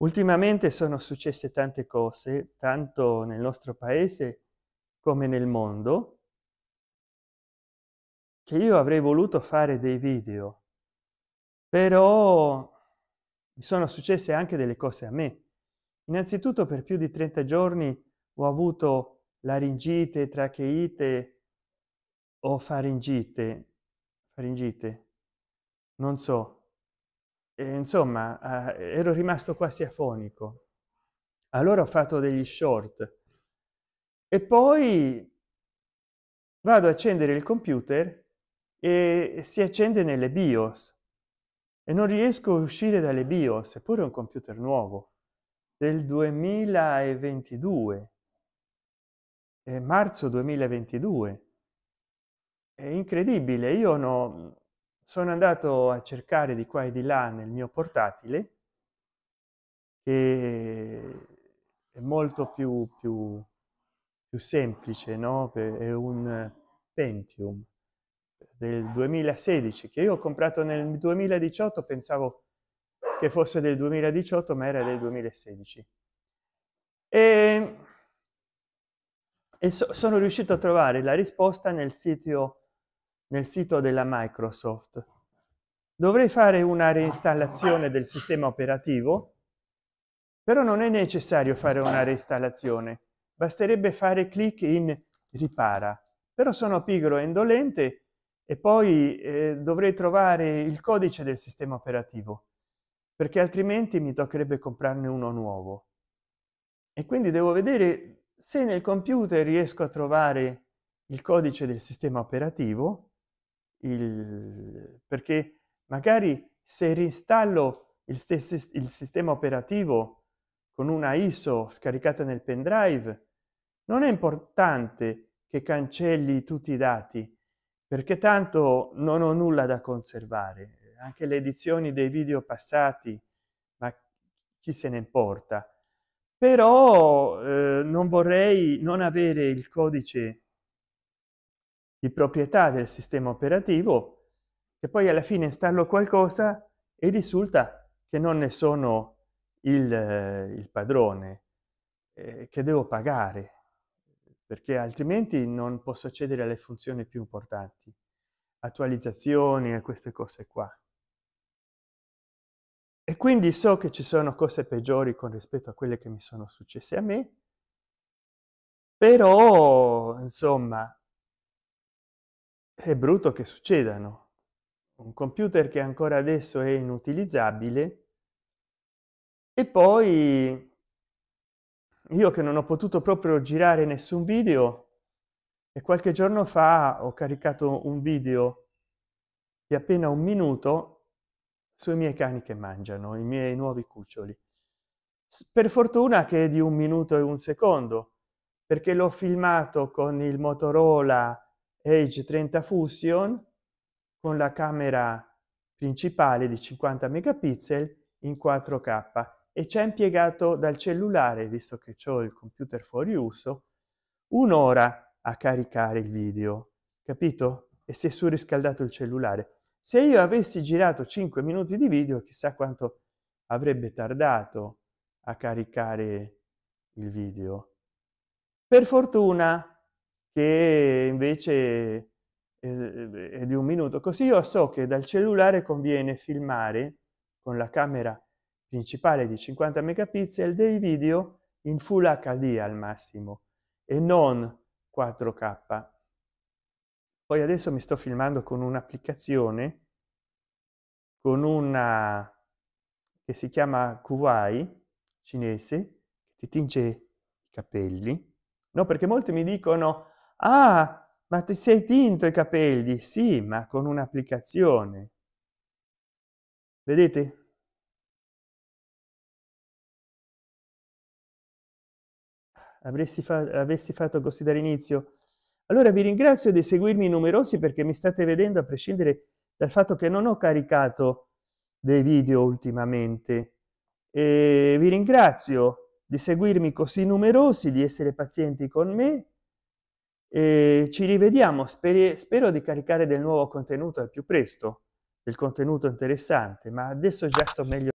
Ultimamente sono successe tante cose, tanto nel nostro paese come nel mondo, che io avrei voluto fare dei video, però mi sono successe anche delle cose a me. Innanzitutto per più di 30 giorni ho avuto laringite, tracheite o faringite, faringite, non so, e, insomma, eh, ero rimasto quasi afonico. Allora ho fatto degli short. E poi vado a accendere il computer e si accende nelle BIOS. E non riesco a uscire dalle BIOS, eppure è un computer nuovo, del 2022. È marzo 2022. È incredibile, io no, sono andato a cercare di qua e di là nel mio portatile che è molto più, più, più semplice no è un pentium del 2016 che io ho comprato nel 2018 pensavo che fosse del 2018 ma era del 2016 e, e so, sono riuscito a trovare la risposta nel sito nel sito della Microsoft, dovrei fare una reinstallazione del sistema operativo, però non è necessario fare una reinstallazione, basterebbe fare clic in ripara. Però sono pigro e indolente e poi eh, dovrei trovare il codice del sistema operativo, perché altrimenti mi toccherebbe comprarne uno nuovo. E quindi devo vedere se nel computer riesco a trovare il codice del sistema operativo il perché magari se reinstallo il stesso il sistema operativo con una ISO scaricata nel pendrive non è importante che cancelli tutti i dati perché tanto non ho nulla da conservare anche le edizioni dei video passati ma chi se ne importa però eh, non vorrei non avere il codice di proprietà del sistema operativo che poi alla fine installo qualcosa e risulta che non ne sono il, eh, il padrone eh, che devo pagare perché altrimenti non posso accedere alle funzioni più importanti attualizzazioni e queste cose qua e quindi so che ci sono cose peggiori con rispetto a quelle che mi sono successe a me però insomma è brutto che succedano. Un computer che ancora adesso è inutilizzabile e poi io che non ho potuto proprio girare nessun video e qualche giorno fa ho caricato un video di appena un minuto sui miei cani che mangiano, i miei nuovi cuccioli. Per fortuna che è di un minuto e un secondo, perché l'ho filmato con il Motorola Age 30 Fusion con la camera principale di 50 megapixel in 4K e ci ha impiegato dal cellulare, visto che ho il computer fuori uso, un'ora a caricare il video, capito? E si è surriscaldato il cellulare. Se io avessi girato 5 minuti di video, chissà quanto avrebbe tardato a caricare il video. Per fortuna che invece è di un minuto. Così io so che dal cellulare conviene filmare con la camera principale di 50 megapixel dei video in full HD al massimo e non 4K. Poi adesso mi sto filmando con un'applicazione con una che si chiama Kuwai cinese che ti tinge i capelli. No, perché molti mi dicono ah ma ti sei tinto i capelli sì ma con un'applicazione vedete avresti fa avessi fatto così dall'inizio allora vi ringrazio di seguirmi numerosi perché mi state vedendo a prescindere dal fatto che non ho caricato dei video ultimamente e vi ringrazio di seguirmi così numerosi di essere pazienti con me e ci rivediamo, sper spero di caricare del nuovo contenuto al più presto, del contenuto interessante, ma adesso già sto meglio.